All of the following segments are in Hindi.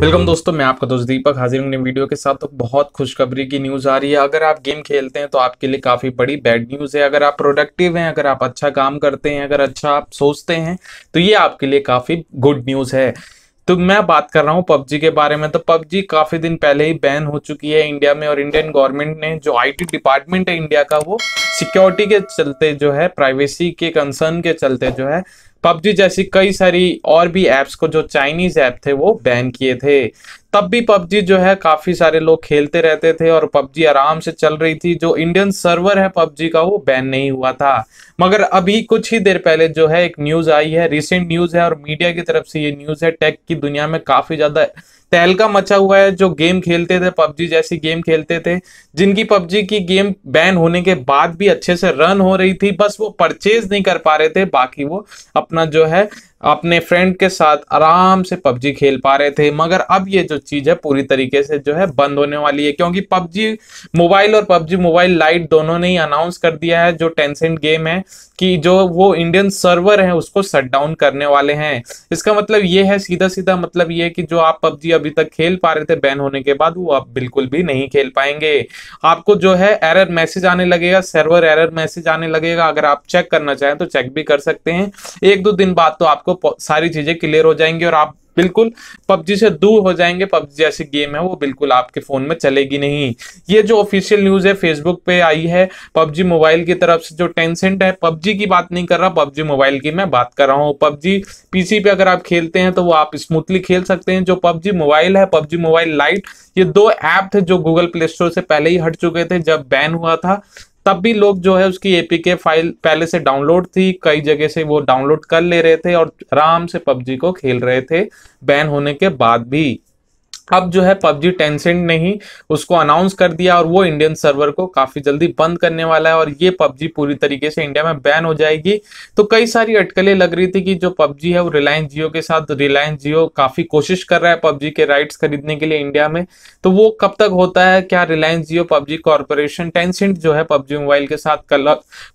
वेलकम दोस्तों मैं आपका दोस्त दीपक हाजिर हूँ वीडियो के साथ तो बहुत खुशखबरी की न्यूज़ आ रही है अगर आप गेम खेलते हैं तो आपके लिए काफ़ी बड़ी बैड न्यूज़ है अगर आप प्रोडक्टिव हैं अगर आप अच्छा काम करते हैं अगर अच्छा आप सोचते हैं तो ये आपके लिए काफ़ी गुड न्यूज़ है तो मैं बात कर रहा हूँ पबजी के बारे में तो पबजी काफ़ी दिन पहले ही बैन हो चुकी है इंडिया में और इंडियन गवर्नमेंट ने जो आईटी डिपार्टमेंट है इंडिया का वो सिक्योरिटी के चलते जो है प्राइवेसी के कंसर्न के चलते जो है पबजी जैसी कई सारी और भी ऐप्स को जो चाइनीज ऐप थे वो बैन किए थे तब भी पबजी जो है काफी सारे लोग खेलते रहते थे और पबजी आराम से चल रही थी जो इंडियन सर्वर है पबजी का वो बैन नहीं हुआ था मगर अभी कुछ ही देर पहले जो है एक न्यूज आई है रिसेंट न्यूज है और मीडिया की तरफ से ये न्यूज है टेक की दुनिया में काफी ज्यादा तहलका मचा हुआ है जो गेम खेलते थे पबजी जैसी गेम खेलते थे जिनकी पबजी की गेम बैन होने के बाद भी अच्छे से रन हो रही थी बस वो परचेज नहीं कर पा रहे थे बाकी वो अपना जो है अपने फ्रेंड के साथ आराम से पबजी खेल पा रहे थे मगर अब ये जो चीज है पूरी तरीके से जो है बंद होने वाली है क्योंकि पबजी मोबाइल और पबजी मोबाइल लाइट दोनों ने ही अनाउंस कर दिया है जो टेंसेंट गेम है कि जो वो इंडियन सर्वर है उसको शट डाउन करने वाले हैं इसका मतलब ये है सीधा सीधा मतलब ये कि जो आप पबजी अभी तक खेल पा रहे थे बैन होने के बाद वो आप बिल्कुल भी नहीं खेल पाएंगे आपको जो है एरर मैसेज आने लगेगा सर्वर एरर मैसेज आने लगेगा अगर आप चेक करना चाहें तो चेक भी कर सकते हैं एक दो दिन बाद तो आपको आपको सारी चीजें क्लियर हो जाएंगी और आप बिल्कुल पबजी से दूर हो जाएंगे पबजी जैसी गेम है वो बिल्कुल आपके फोन में चलेगी नहीं ये जो ऑफिशियल न्यूज है फेसबुक पे आई है पबजी मोबाइल की तरफ से जो टेंसेंट है पबजी की बात नहीं कर रहा पबजी मोबाइल की मैं बात कर रहा हूँ पबजी पीसी पे अगर आप खेलते हैं तो वो आप स्मूथली खेल सकते हैं जो पबजी मोबाइल है पबजी मोबाइल लाइट ये दो ऐप थे जो गूगल प्ले स्टोर से पहले ही हट चुके थे जब बैन हुआ था तब भी लोग जो है उसकी एपीके फाइल पहले से डाउनलोड थी कई जगह से वो डाउनलोड कर ले रहे थे और आराम से पबजी को खेल रहे थे बैन होने के बाद भी अब जो है पबजी टेंसेंट ने ही उसको अनाउंस कर दिया और वो इंडियन सर्वर को काफी जल्दी बंद करने वाला है और ये पबजी पूरी तरीके से इंडिया में बैन हो जाएगी तो कई सारी अटकलें लग रही थी कि जो पबजी है वो रिलायंस जियो के साथ रिलायंस जियो काफी कोशिश कर रहा है पबजी के राइट्स खरीदने के लिए इंडिया में तो वो कब तक होता है क्या Reliance Jio PUBG corporation Tencent जो है पबजी मोबाइल के साथ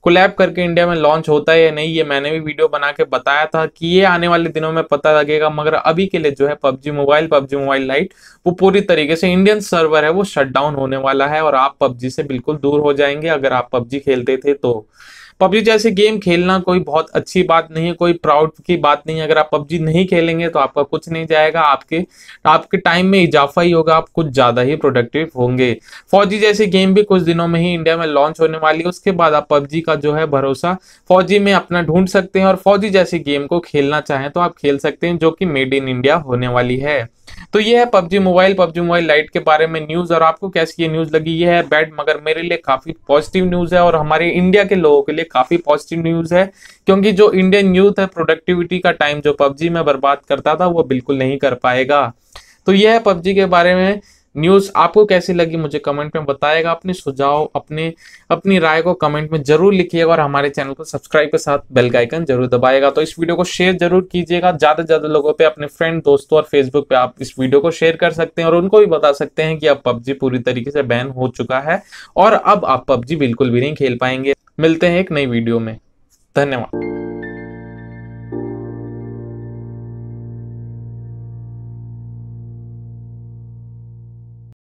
कोलैब करके इंडिया में लॉन्च होता है या नहीं ये मैंने भी वीडियो बना के बताया था कि ये आने वाले दिनों में पता लगेगा मगर अभी के लिए जो है PUBG mobile PUBG mobile lite वो पूरी तरीके से इंडियन सर्वर है वो शट डाउन होने वाला है और आप पबजी से बिल्कुल दूर हो जाएंगे अगर आप पबजी खेलते थे तो पबजी जैसे गेम खेलना कोई बहुत अच्छी बात नहीं है कोई प्राउड की बात नहीं है अगर आप पबजी नहीं खेलेंगे तो आपका कुछ नहीं जाएगा आपके आपके टाइम में इजाफा ही होगा आप कुछ ज़्यादा ही प्रोडक्टिव होंगे फौजी जैसे गेम भी कुछ दिनों में ही इंडिया में लॉन्च होने वाली है उसके बाद आप पबजी का जो है भरोसा फौजी में अपना ढूंढ सकते हैं और फौजी जैसे गेम को खेलना चाहें तो आप खेल सकते हैं जो कि मेड इन इंडिया होने वाली है तो ये है PUBG mobile PUBG mobile lite के बारे में न्यूज और आपको कैसी ये न्यूज लगी ये है बैड मगर मेरे लिए काफी पॉजिटिव न्यूज है और हमारे इंडिया के लोगों के लिए काफी पॉजिटिव न्यूज है क्योंकि जो इंडियन यूथ है प्रोडक्टिविटी का टाइम जो पबजी में बर्बाद करता था वो बिल्कुल नहीं कर पाएगा तो यह है पबजी के बारे में न्यूज़ आपको कैसी लगी मुझे कमेंट में बताएगा अपने सुझाव अपने अपनी राय को कमेंट में जरूर लिखिएगा और हमारे चैनल को सब्सक्राइब के साथ बेल का आइकन जरूर दबाएगा तो इस वीडियो को शेयर जरूर कीजिएगा ज़्यादा से ज़्यादा लोगों पे अपने फ्रेंड दोस्तों और फेसबुक पे आप इस वीडियो को शेयर कर सकते हैं और उनको भी बता सकते हैं कि अब पबजी पूरी तरीके से बैन हो चुका है और अब आप पबजी बिल्कुल भी नहीं खेल पाएंगे मिलते हैं एक नई वीडियो में धन्यवाद